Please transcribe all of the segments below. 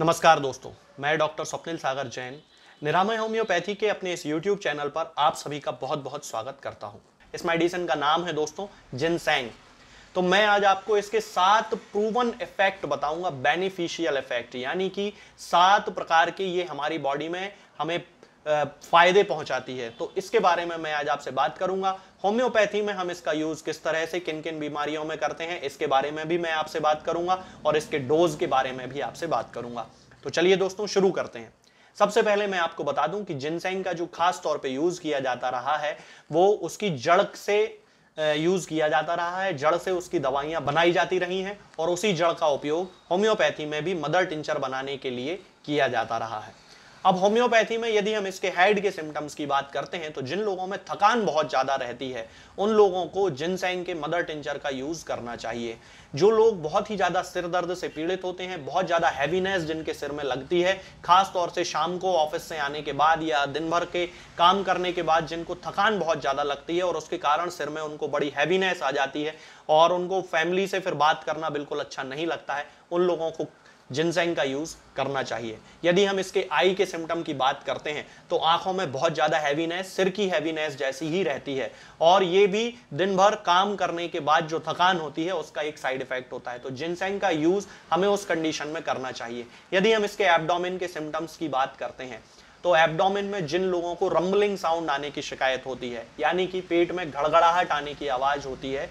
नमस्कार दोस्तों मैं डॉक्टर स्वप्निल सागर जैन निरामय होम्योपैथी के अपने इस यूट्यूब चैनल पर आप सभी का बहुत बहुत स्वागत करता हूँ इस मेडिसिन का नाम है दोस्तों जिनसैंग तो मैं आज आपको इसके सात प्रूवन इफेक्ट बताऊंगा बेनिफिशियल इफेक्ट यानी कि सात प्रकार के ये हमारी बॉडी में हमें फ़ायदे पहुंचाती है तो इसके बारे में मैं आज आपसे बात करूंगा होम्योपैथी में हम इसका यूज़ किस तरह से किन किन बीमारियों में करते हैं इसके बारे में भी मैं आपसे बात करूंगा और इसके डोज के बारे में भी आपसे बात करूंगा तो चलिए दोस्तों शुरू करते हैं सबसे पहले मैं आपको बता दूं कि जिनसेंग का जो खास तौर पे यूज़ किया जाता रहा है वो उसकी जड़ से यूज़ किया जाता रहा है जड़ से उसकी दवाइयाँ बनाई जाती रही हैं और उसी जड़ का उपयोग होम्योपैथी में भी मदर टिंचर बनाने के लिए किया जाता रहा है अब होम्योपैथी में यदि हम इसके हेड के सिम्टम्स की बात करते हैं तो जिन लोगों में थकान बहुत ज़्यादा रहती है उन लोगों को जिनसेंग के मदर टिंचर का यूज़ करना चाहिए जो लोग बहुत ही ज़्यादा सिर दर्द से पीड़ित होते हैं बहुत ज़्यादा हैवीनेस जिनके सिर में लगती है खासतौर से शाम को ऑफिस से आने के बाद या दिन भर के काम करने के बाद जिनको थकान बहुत ज़्यादा लगती है और उसके कारण सिर में उनको बड़ी हैवीनेस आ जाती है और उनको फैमिली से फिर बात करना बिल्कुल अच्छा नहीं लगता है उन लोगों को जिनसेंग का यूज़ करना चाहिए यदि हम इसके आई के सिम्टम की बात करते हैं तो आंखों में बहुत ज़्यादा हैवीनेस सिर की हैवीनेस जैसी ही रहती है और ये भी दिन भर काम करने के बाद जो थकान होती है उसका एक साइड इफेक्ट होता है तो जिनसेंग का यूज़ हमें उस कंडीशन में करना चाहिए यदि हम इसके एबडोमिन के सिम्टम्स की बात करते हैं तो एबडोमिन में जिन लोगों को रंबलिंग साउंड आने की शिकायत होती है यानी कि पेट में घड़घड़ाहट आने की आवाज़ होती है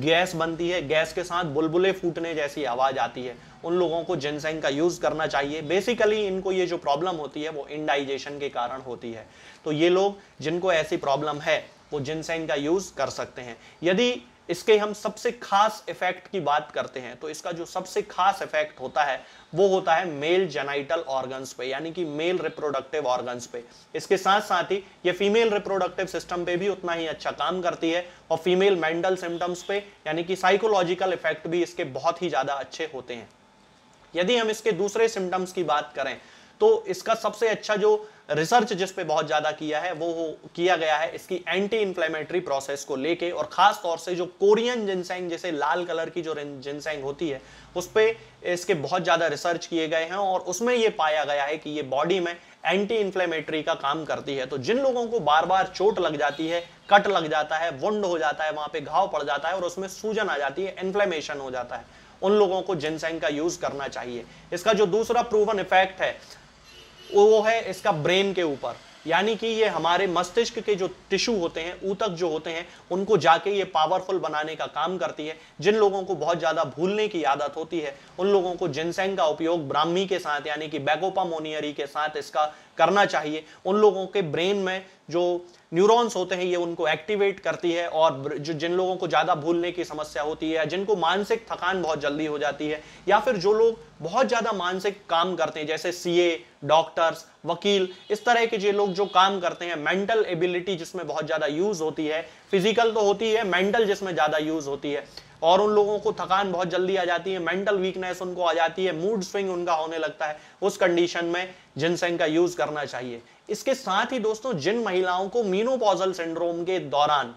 गैस बनती है गैस के साथ बुलबुले फूटने जैसी आवाज़ आती है उन लोगों को जेनसेंग का यूज़ करना चाहिए बेसिकली इनको ये जो प्रॉब्लम होती है वो इनडाइजेशन के कारण होती है तो ये लोग जिनको ऐसी प्रॉब्लम है वो जेनसेंग का यूज़ कर सकते हैं यदि इसके हम सबसे खास इफेक्ट की बात करते हैं तो इसका जो सबसे खास इफेक्ट होता है वो होता है मेल जेनाइटल ऑर्गन्स पे यानी कि मेल रिप्रोडक्टिव ऑर्गन्स पे इसके साथ साथ ही ये फीमेल रिप्रोडक्टिव सिस्टम पे भी उतना ही अच्छा काम करती है और फीमेल मेंटल सिम्टम्स पे यानी कि साइकोलॉजिकल इफेक्ट भी इसके बहुत ही ज़्यादा अच्छे होते हैं यदि हम इसके दूसरे सिम्टम्स की बात करें तो इसका सबसे अच्छा जो रिसर्च जिस पे बहुत ज्यादा किया है वो किया गया है इसकी एंटी इंफ्लेमेटरी प्रोसेस को लेके और खास तौर से जो कोरियन जिनसेंग जैसे लाल कलर की जो जिनसेंग होती है उस पर इसके बहुत ज्यादा रिसर्च किए गए हैं और उसमें ये पाया गया है कि ये बॉडी में एंटी इंफ्लेमेटरी का काम करती है तो जिन लोगों को बार बार चोट लग जाती है कट लग जाता है वुंड हो जाता है वहां पर घाव पड़ जाता है और उसमें सूजन आ जाती है इन्फ्लेमेशन हो जाता है उन लोगों को जिनसेंग का यूज करना चाहिए इसका जो दूसरा प्रूवन इफेक्ट है वो है इसका ब्रेन के ऊपर यानी कि ये हमारे मस्तिष्क के जो टिश्यू होते हैं ऊतक जो होते हैं उनको जाके ये पावरफुल बनाने का काम करती है जिन लोगों को बहुत ज़्यादा भूलने की आदत होती है उन लोगों को जिनसेंग का उपयोग ब्राह्मी के साथ यानी कि बैगोपा मोनियरी के साथ इसका करना चाहिए उन लोगों के ब्रेन में जो न्यूरॉन्स होते हैं ये उनको एक्टिवेट करती है और जो जिन लोगों को ज़्यादा भूलने की समस्या होती है जिनको मानसिक थकान बहुत जल्दी हो जाती है या फिर जो लोग बहुत ज़्यादा मानसिक काम करते हैं जैसे सी डॉक्टर्स वकील इस तरह के जो लोग जो काम करते हैं मेंटल एबिलिटी जिसमें बहुत ज़्यादा यूज़ होती है फिजिकल तो होती है मेंटल जिसमें ज़्यादा यूज होती है और उन लोगों को थकान बहुत जल्दी आ जाती है मेंटल वीकनेस उनको आ जाती है मूड स्विंग उनका होने लगता है उस कंडीशन में जिनसेंग का यूज करना चाहिए इसके साथ ही दोस्तों जिन महिलाओं को मीनोपॉजल सिंड्रोम के दौरान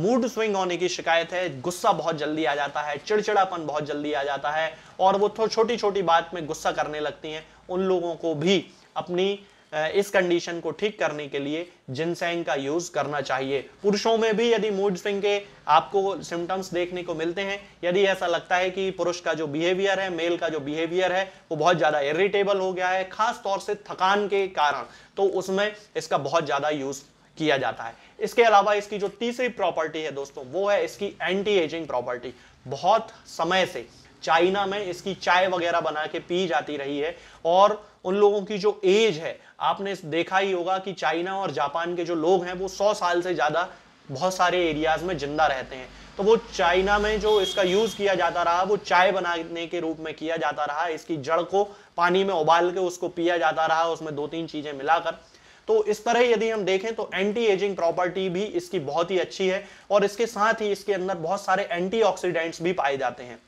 मूड स्विंग होने की शिकायत है गुस्सा बहुत जल्दी आ जाता है चिड़चिड़ापन बहुत जल्दी आ जाता है और वो थोड़ी छोटी छोटी बात में गुस्सा करने लगती हैं उन लोगों को भी अपनी इस कंडीशन को ठीक करने के लिए जिनसेंग का यूज करना चाहिए पुरुषों में भी यदि मूड स्विंग के आपको सिम्टम्स देखने को मिलते हैं यदि ऐसा लगता है कि पुरुष का जो बिहेवियर है मेल का जो बिहेवियर है वो बहुत ज्यादा इरिटेबल हो गया है खास तौर से थकान के कारण तो उसमें इसका बहुत ज्यादा यूज किया जाता है इसके अलावा इसकी जो तीसरी प्रॉपर्टी है दोस्तों वो है इसकी एंटी एजिंग प्रॉपर्टी बहुत समय से चाइना में इसकी चाय वगैरह बना के पी जाती रही है और उन लोगों की जो एज है आपने देखा ही होगा कि चाइना और जापान के जो लोग हैं वो सौ साल से ज़्यादा बहुत सारे एरियाज में जिंदा रहते हैं तो वो चाइना में जो इसका यूज किया जाता रहा वो चाय बनाने के रूप में किया जाता रहा इसकी जड़ को पानी में उबाल के उसको पिया जाता रहा उसमें दो तीन चीजें मिलाकर तो इस तरह यदि हम देखें तो एंटी एजिंग प्रॉपर्टी भी इसकी बहुत ही अच्छी है और इसके साथ ही इसके अंदर बहुत सारे एंटीऑक्सीडेंट्स भी पाए जाते हैं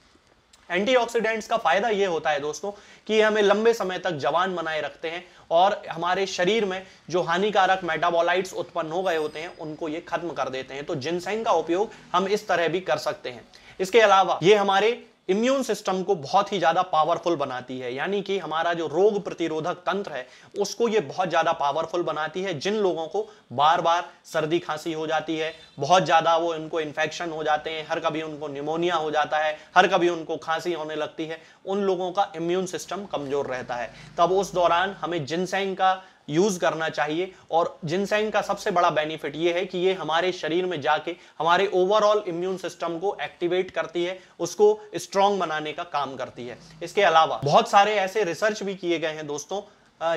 एंटीऑक्सीडेंट्स का फायदा यह होता है दोस्तों कि हमें लंबे समय तक जवान बनाए रखते हैं और हमारे शरीर में जो हानिकारक मेटाबोलाइट्स उत्पन्न हो गए होते हैं उनको ये खत्म कर देते हैं तो जिनसेंग का उपयोग हम इस तरह भी कर सकते हैं इसके अलावा ये हमारे इम्यून सिस्टम को बहुत ही ज्यादा पावरफुल बनाती है यानी कि हमारा जो रोग प्रतिरोधक तंत्र है उसको ये बहुत ज्यादा पावरफुल बनाती है जिन लोगों को बार बार सर्दी खांसी हो जाती है बहुत ज्यादा वो उनको इन्फेक्शन हो जाते हैं हर कभी उनको निमोनिया हो जाता है हर कभी उनको खांसी होने लगती है उन लोगों का इम्यून सिस्टम कमजोर रहता है तब उस दौरान हमें जिनसेंग का यूज करना चाहिए और जिनसेंग का सबसे बड़ा बेनिफिट ये है कि ये हमारे शरीर में जाके हमारे ओवरऑल इम्यून सिस्टम को एक्टिवेट करती है उसको स्ट्रांग बनाने का काम करती है इसके अलावा बहुत सारे ऐसे रिसर्च भी किए गए हैं दोस्तों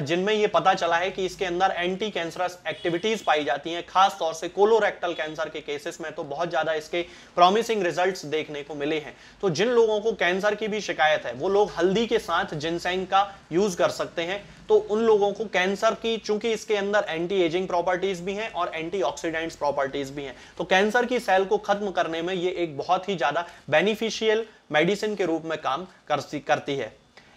जिनमें ये पता चला है कि इसके अंदर एंटी कैंसरस एक्टिविटीज पाई जाती हैं खास तौर से कोलोरेक्टल कैंसर के केसेस में तो बहुत ज्यादा इसके प्रॉमिसिंग रिजल्ट्स देखने को मिले हैं तो जिन लोगों को कैंसर की भी शिकायत है वो लोग हल्दी के साथ जिनसेंग का यूज कर सकते हैं तो उन लोगों को कैंसर की चूंकि इसके अंदर एंटी एजिंग प्रॉपर्टीज भी हैं और ऑक्सीडेंट प्रॉपर्टीज भी हैं तो कैंसर की सेल को खत्म करने में ये एक बहुत ही ज्यादा बेनिफिशियल मेडिसिन के रूप में काम करती है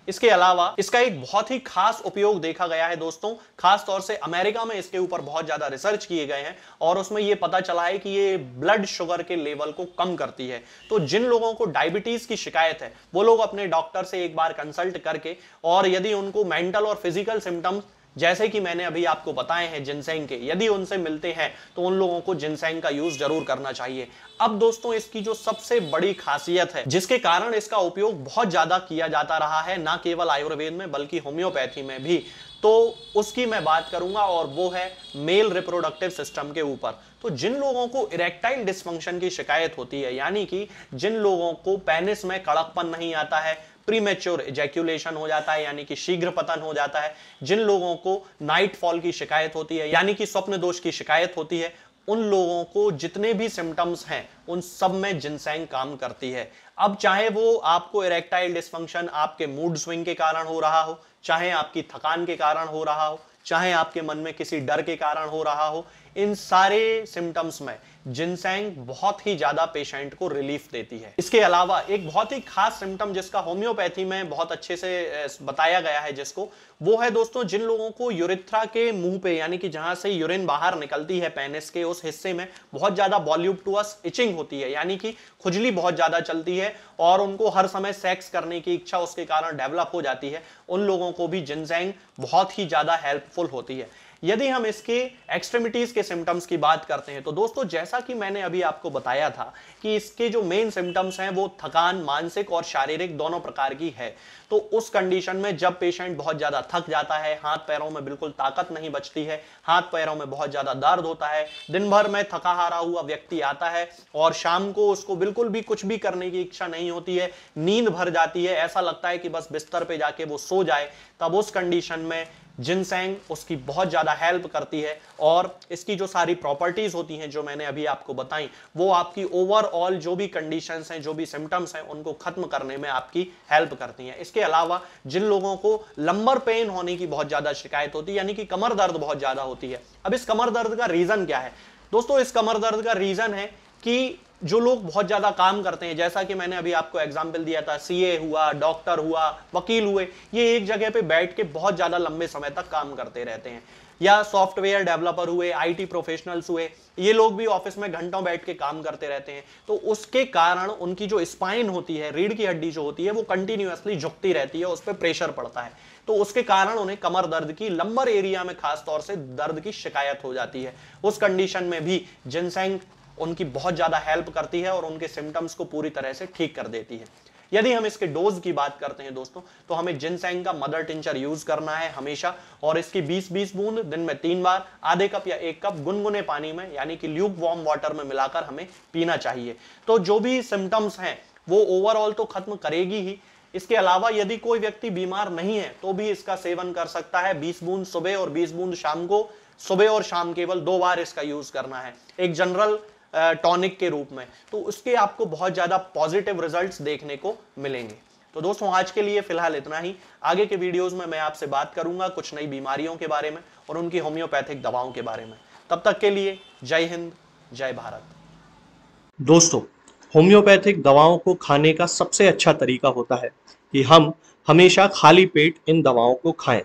इसके अलावा इसका एक बहुत ही खास उपयोग देखा गया है दोस्तों खास तौर से अमेरिका में इसके ऊपर बहुत ज्यादा रिसर्च किए गए हैं और उसमें यह पता चला है कि ये ब्लड शुगर के लेवल को कम करती है तो जिन लोगों को डायबिटीज की शिकायत है वो लोग अपने डॉक्टर से एक बार कंसल्ट करके और यदि उनको मेंटल और फिजिकल सिम्टम्स जैसे कि मैंने अभी आपको बताए हैं जिनसेंग के यदि उनसे मिलते हैं तो उन लोगों को जिनसेंग का यूज जरूर करना चाहिए अब दोस्तों इसकी जो सबसे बड़ी खासियत है जिसके कारण इसका उपयोग बहुत ज्यादा किया जाता रहा है ना केवल आयुर्वेद में बल्कि होम्योपैथी में भी तो उसकी मैं बात करूंगा और वो है मेल रिप्रोडक्टिव सिस्टम के ऊपर तो जिन लोगों को इरेक्टाइल डिस्फंक्शन की शिकायत होती है यानी कि जिन लोगों को पेनिस में कड़कपन नहीं आता है प्रीमेच्योर एजैक्यूलेशन हो जाता है यानी कि शीघ्र पतन हो जाता है जिन लोगों को नाइट फॉल की शिकायत होती है यानी कि स्वप्न दोष की शिकायत होती है उन लोगों को जितने भी सिम्टम्स हैं उन सब में जिनसेंग काम करती है अब चाहे वो आपको इरेक्टाइल डिस्फंक्शन आपके मूड स्विंग के कारण हो रहा हो चाहे आपकी थकान के कारण हो रहा हो चाहे आपके मन में किसी डर के कारण हो रहा हो इन सारे सिम्टम्स में जिनसेंग बहुत ही ज्यादा पेशेंट को रिलीफ देती है इसके अलावा एक बहुत ही खास सिम्टम जिसका होम्योपैथी में बहुत अच्छे से बताया गया है जिसको वो है दोस्तों जिन लोगों को यूरिथ्रा के मुंह पे यानी कि जहां से यूरिन बाहर निकलती है पेनिस के उस हिस्से में बहुत ज्यादा बॉल्यूपटुअस इचिंग होती है यानी कि खुजली बहुत ज्यादा चलती है और उनको हर समय सेक्स करने की इच्छा उसके कारण डेवलप हो जाती है उन लोगों लोगों को भी जिनसेंग बहुत ही ज़्यादा हेल्पफुल होती है यदि हम इसके एक्सट्रीमिटीज के सिम्टम्स की बात करते हैं तो दोस्तों जैसा कि मैंने अभी आपको बताया था कि इसके जो मेन सिम्टम्स हैं वो थकान मानसिक और शारीरिक दोनों प्रकार की है तो उस कंडीशन में जब पेशेंट बहुत ज्यादा थक जाता है हाथ पैरों में बिल्कुल ताकत नहीं बचती है हाथ पैरों में बहुत ज्यादा दर्द होता है दिन भर में थका हारा हुआ व्यक्ति आता है और शाम को उसको बिल्कुल भी कुछ भी करने की इच्छा नहीं होती है नींद भर जाती है ऐसा लगता है कि बस बिस्तर पे जाके वो सो जाए तब उस कंडीशन में जिनसेंग उसकी बहुत ज़्यादा हेल्प करती है और इसकी जो सारी प्रॉपर्टीज़ होती हैं जो मैंने अभी आपको बताई वो आपकी ओवरऑल जो भी कंडीशन हैं जो भी सिम्टम्स हैं उनको ख़त्म करने में आपकी हेल्प करती हैं इसके अलावा जिन लोगों को लंबर पेन होने की बहुत ज़्यादा शिकायत होती है यानी कि कमर दर्द बहुत ज़्यादा होती है अब इस कमर दर्द का रीज़न क्या है दोस्तों इस कमर दर्द का रीज़न है कि जो लोग बहुत ज़्यादा काम करते हैं जैसा कि मैंने अभी आपको एग्जाम्पल दिया था सीए हुआ डॉक्टर हुआ वकील हुए ये एक जगह पे बैठ के बहुत ज़्यादा लंबे समय तक काम करते रहते हैं या सॉफ्टवेयर डेवलपर हुए आईटी प्रोफेशनल्स हुए ये लोग भी ऑफिस में घंटों बैठ के काम करते रहते हैं तो उसके कारण उनकी जो स्पाइन होती है रीढ़ की हड्डी जो होती है वो कंटिन्यूसली झुकती रहती है उस पर प्रेशर पड़ता है तो उसके कारण उन्हें कमर दर्द की लंबर एरिया में खासतौर से दर्द की शिकायत हो जाती है उस कंडीशन में भी जिनसेंग उनकी बहुत ज़्यादा हेल्प करती है और उनके सिम्टम्स को पूरी तरह से ठीक कर देती है यदि हम इसके डोज की बात करते हैं दोस्तों तो हमें जिनसेंग का मदर टिंचर यूज करना है हमेशा और इसकी 20-20 बूंद दिन में तीन बार आधे कप या एक कप गुनगुने पानी में यानी कि ल्यूब वार्म वाटर में मिलाकर हमें पीना चाहिए तो जो भी सिम्टम्स हैं वो ओवरऑल तो खत्म करेगी ही इसके अलावा यदि कोई व्यक्ति बीमार नहीं है तो भी इसका सेवन कर सकता है बीस बूंद सुबह और बीस बूंद शाम को सुबह और शाम केवल दो बार इसका यूज करना है एक जनरल टॉनिक के रूप में तो उसके आपको बहुत ज़्यादा पॉजिटिव रिजल्ट देखने को मिलेंगे तो दोस्तों आज के लिए फिलहाल इतना ही आगे के वीडियोस में मैं आपसे बात करूंगा कुछ नई बीमारियों के बारे में और उनकी होम्योपैथिक दवाओं के बारे में तब तक के लिए जय हिंद जय भारत दोस्तों होम्योपैथिक दवाओं को खाने का सबसे अच्छा तरीका होता है कि हम हमेशा खाली पेट इन दवाओं को खाएं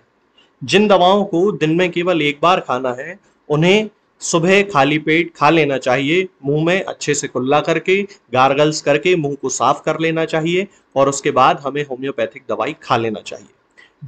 जिन दवाओं को दिन में केवल एक बार खाना है उन्हें सुबह खाली पेट खा लेना चाहिए मुंह में अच्छे से कुल्ला करके गार्गल्स करके मुंह को साफ कर लेना चाहिए और उसके बाद हमें होम्योपैथिक दवाई खा लेना चाहिए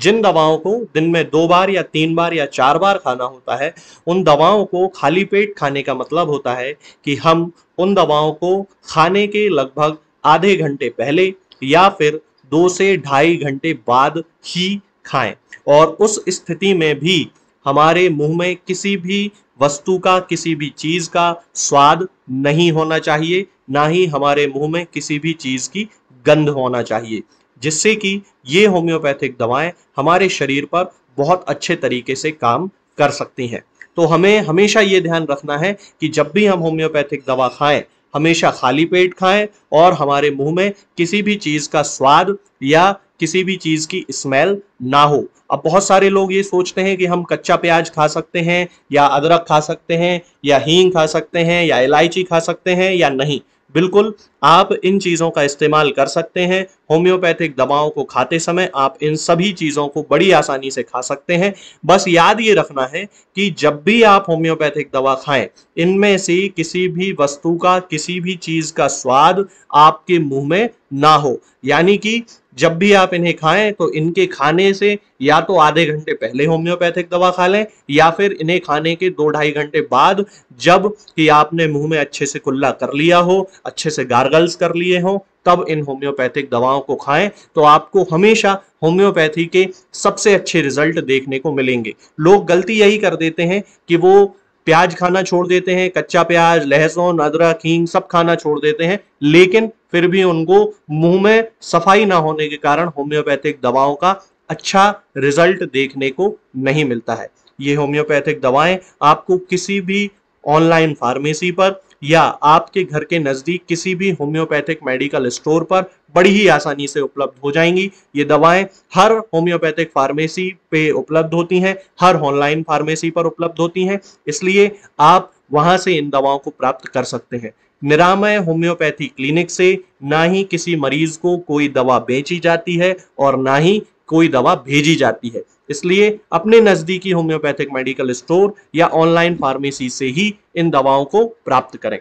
जिन दवाओं को दिन में दो बार या तीन बार या चार बार खाना होता है उन दवाओं को खाली पेट खाने का मतलब होता है कि हम उन दवाओं को खाने के लगभग आधे घंटे पहले या फिर दो से ढाई घंटे बाद ही खाएं और उस स्थिति में भी हमारे मुंह में किसी भी वस्तु का किसी भी चीज का स्वाद नहीं होना चाहिए ना ही हमारे मुंह में किसी भी चीज की गंध होना चाहिए जिससे कि ये होम्योपैथिक दवाएं हमारे शरीर पर बहुत अच्छे तरीके से काम कर सकती हैं तो हमें हमेशा ये ध्यान रखना है कि जब भी हम होम्योपैथिक दवा खाएं हमेशा खाली पेट खाएं और हमारे मुंह में किसी भी चीज़ का स्वाद या किसी भी चीज़ की स्मेल ना हो अब बहुत सारे लोग ये सोचते हैं कि हम कच्चा प्याज खा सकते हैं या अदरक खा सकते हैं या हींग खा सकते हैं या इलायची खा सकते हैं या नहीं बिल्कुल आप इन चीज़ों का इस्तेमाल कर सकते हैं होम्योपैथिक दवाओं को खाते समय आप इन सभी चीज़ों को बड़ी आसानी से खा सकते हैं बस याद ये रखना है कि जब भी आप होम्योपैथिक दवा खाएं इनमें से किसी भी वस्तु का किसी भी चीज़ का स्वाद आपके मुंह में ना हो यानी कि जब भी आप इन्हें खाएं तो इनके खाने से या तो आधे घंटे पहले होम्योपैथिक दवा खा लें या फिर इन्हें खाने के दो ढाई घंटे बाद जब कि आपने मुंह में अच्छे से कुल्ला कर लिया हो अच्छे से गार्गल्स कर लिए हो तब इन होम्योपैथिक दवाओं को खाएं तो आपको हमेशा होम्योपैथी के सबसे अच्छे रिजल्ट देखने को मिलेंगे लोग गलती यही कर देते हैं कि वो प्याज खाना छोड़ देते हैं कच्चा प्याज लहसुन अदरक हींग सब खाना छोड़ देते हैं लेकिन फिर भी उनको मुंह में सफाई ना होने के कारण होम्योपैथिक दवाओं का अच्छा रिजल्ट देखने को नहीं मिलता है ये होम्योपैथिक दवाएं आपको किसी भी ऑनलाइन फार्मेसी पर या आपके घर के नज़दीक किसी भी होम्योपैथिक मेडिकल स्टोर पर बड़ी ही आसानी से उपलब्ध हो जाएंगी ये दवाएं हर होम्योपैथिक फार्मेसी पे उपलब्ध होती हैं हर ऑनलाइन फार्मेसी पर उपलब्ध होती हैं इसलिए आप वहां से इन दवाओं को प्राप्त कर सकते हैं निरामय होम्योपैथी क्लिनिक से ना ही किसी मरीज को कोई दवा बेची जाती है और ना ही कोई दवा भेजी जाती है इसलिए अपने नजदीकी होम्योपैथिक मेडिकल स्टोर या ऑनलाइन फार्मेसी से ही इन दवाओं को प्राप्त करें